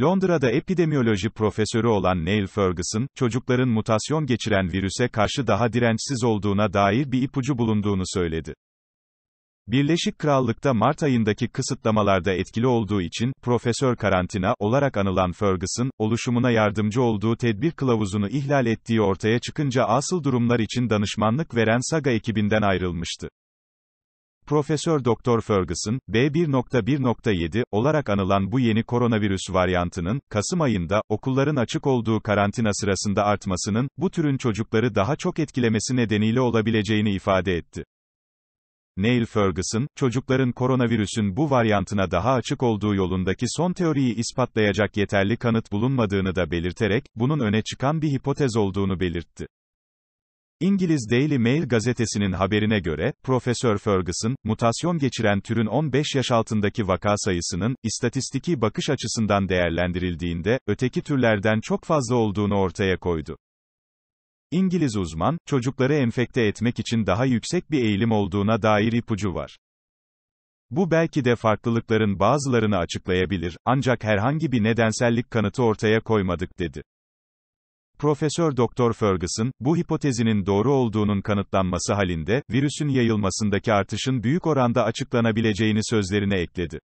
Londra'da epidemiyoloji profesörü olan Neil Ferguson, çocukların mutasyon geçiren virüse karşı daha dirençsiz olduğuna dair bir ipucu bulunduğunu söyledi. Birleşik Krallık'ta Mart ayındaki kısıtlamalarda etkili olduğu için, Profesör Karantina olarak anılan Ferguson, oluşumuna yardımcı olduğu tedbir kılavuzunu ihlal ettiği ortaya çıkınca asıl durumlar için danışmanlık veren Saga ekibinden ayrılmıştı. Profesör Doktor Ferguson, B1.1.7 olarak anılan bu yeni koronavirüs varyantının, Kasım ayında, okulların açık olduğu karantina sırasında artmasının, bu türün çocukları daha çok etkilemesi nedeniyle olabileceğini ifade etti. Neil Ferguson, çocukların koronavirüsün bu varyantına daha açık olduğu yolundaki son teoriyi ispatlayacak yeterli kanıt bulunmadığını da belirterek, bunun öne çıkan bir hipotez olduğunu belirtti. İngiliz Daily Mail gazetesinin haberine göre, Profesör Ferguson, mutasyon geçiren türün 15 yaş altındaki vaka sayısının, istatistiki bakış açısından değerlendirildiğinde, öteki türlerden çok fazla olduğunu ortaya koydu. İngiliz uzman, çocukları enfekte etmek için daha yüksek bir eğilim olduğuna dair ipucu var. Bu belki de farklılıkların bazılarını açıklayabilir, ancak herhangi bir nedensellik kanıtı ortaya koymadık dedi. Profesör Doktor Ferguson, bu hipotezinin doğru olduğunun kanıtlanması halinde, virüsün yayılmasındaki artışın büyük oranda açıklanabileceğini sözlerine ekledi.